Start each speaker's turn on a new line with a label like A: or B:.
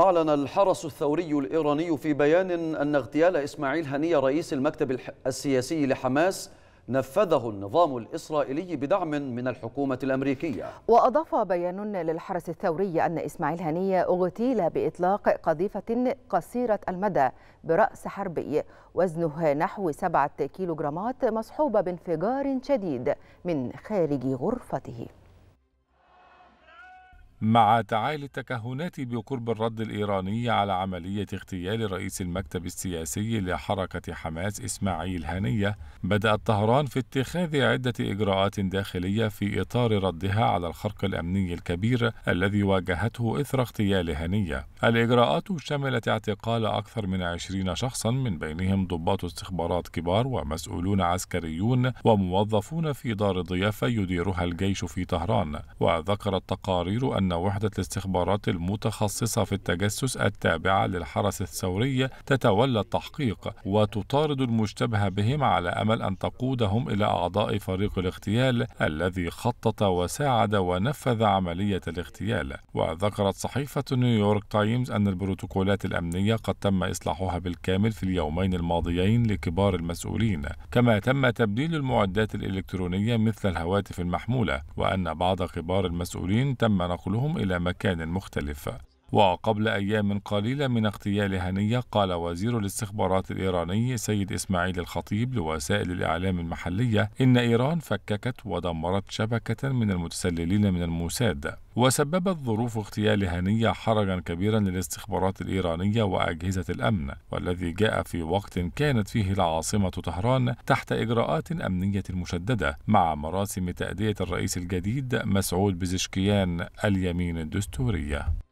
A: أعلن الحرس الثوري الإيراني في بيان أن اغتيال إسماعيل هنية رئيس المكتب السياسي لحماس نفذه النظام الإسرائيلي بدعم من
B: الحكومة الأمريكية وأضاف بيان للحرس الثوري أن إسماعيل هنية اغتيل بإطلاق قذيفة قصيرة المدى برأس حربي وزنه نحو سبعة كيلوغرامات مصحوبة بانفجار شديد من خارج غرفته
A: مع تعالي التكهنات بقرب الرد الإيراني على عملية اغتيال رئيس المكتب السياسي لحركة حماس إسماعيل هنية، بدأت طهران في اتخاذ عدة إجراءات داخلية في إطار ردها على الخرق الأمني الكبير الذي واجهته إثر اغتيال هنية. الإجراءات شملت اعتقال أكثر من 20 شخصا من بينهم ضباط استخبارات كبار ومسؤولون عسكريون وموظفون في دار ضيافة يديرها الجيش في طهران، وذكرت تقارير أن أن وحدة الاستخبارات المتخصصة في التجسس التابعة للحرس الثوري تتولى التحقيق وتطارد المشتبه بهم على أمل أن تقودهم إلى أعضاء فريق الاغتيال الذي خطط وساعد ونفذ عملية الاغتيال وذكرت صحيفة نيويورك تايمز أن البروتوكولات الأمنية قد تم إصلاحها بالكامل في اليومين الماضيين لكبار المسؤولين كما تم تبديل المعدات الإلكترونية مثل الهواتف المحمولة وأن بعض كبار المسؤولين تم نقلهم وحملهم إلى مكان مختلف وقبل أيام قليلة من اغتيال هنية قال وزير الاستخبارات الإيراني سيد إسماعيل الخطيب لوسائل الإعلام المحلية إن إيران فككت ودمرت شبكة من المتسللين من الموساد وسببت ظروف اغتيال هنية حرجا كبيرا للاستخبارات الإيرانية وأجهزة الأمن والذي جاء في وقت كانت فيه العاصمة طهران تحت إجراءات أمنية مشددة مع مراسم تأدية الرئيس الجديد مسعود بزشكيان اليمين الدستورية